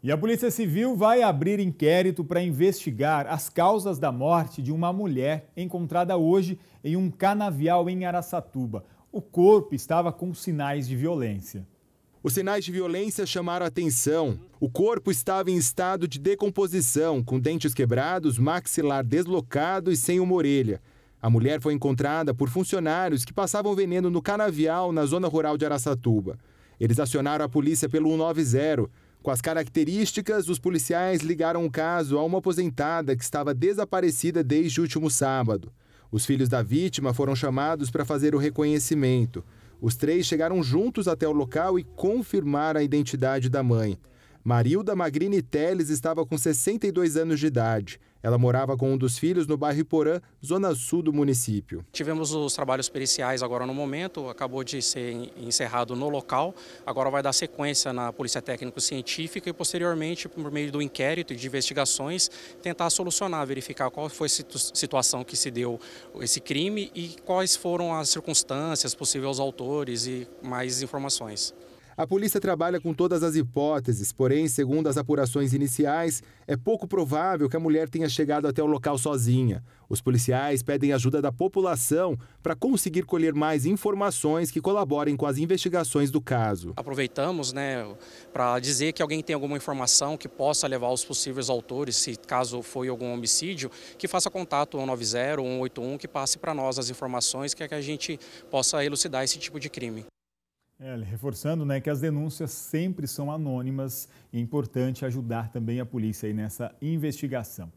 E a Polícia Civil vai abrir inquérito para investigar as causas da morte de uma mulher encontrada hoje em um canavial em Araçatuba. O corpo estava com sinais de violência. Os sinais de violência chamaram atenção. O corpo estava em estado de decomposição, com dentes quebrados, maxilar deslocado e sem uma orelha. A mulher foi encontrada por funcionários que passavam veneno no canavial na zona rural de Araçatuba. Eles acionaram a polícia pelo 190 com as características, os policiais ligaram o caso a uma aposentada que estava desaparecida desde o último sábado. Os filhos da vítima foram chamados para fazer o reconhecimento. Os três chegaram juntos até o local e confirmaram a identidade da mãe. Marilda Magrini Teles estava com 62 anos de idade. Ela morava com um dos filhos no bairro Iporã, zona sul do município. Tivemos os trabalhos periciais agora no momento, acabou de ser encerrado no local. Agora vai dar sequência na Polícia Técnico-Científica e posteriormente, por meio do inquérito e de investigações, tentar solucionar, verificar qual foi a situação que se deu esse crime e quais foram as circunstâncias, possíveis autores e mais informações. A polícia trabalha com todas as hipóteses, porém, segundo as apurações iniciais, é pouco provável que a mulher tenha chegado até o local sozinha. Os policiais pedem ajuda da população para conseguir colher mais informações que colaborem com as investigações do caso. Aproveitamos né, para dizer que alguém tem alguma informação que possa levar os possíveis autores, se caso foi algum homicídio, que faça contato 190, 181, que passe para nós as informações que, é que a gente possa elucidar esse tipo de crime. É, reforçando né, que as denúncias sempre são anônimas e é importante ajudar também a polícia nessa investigação.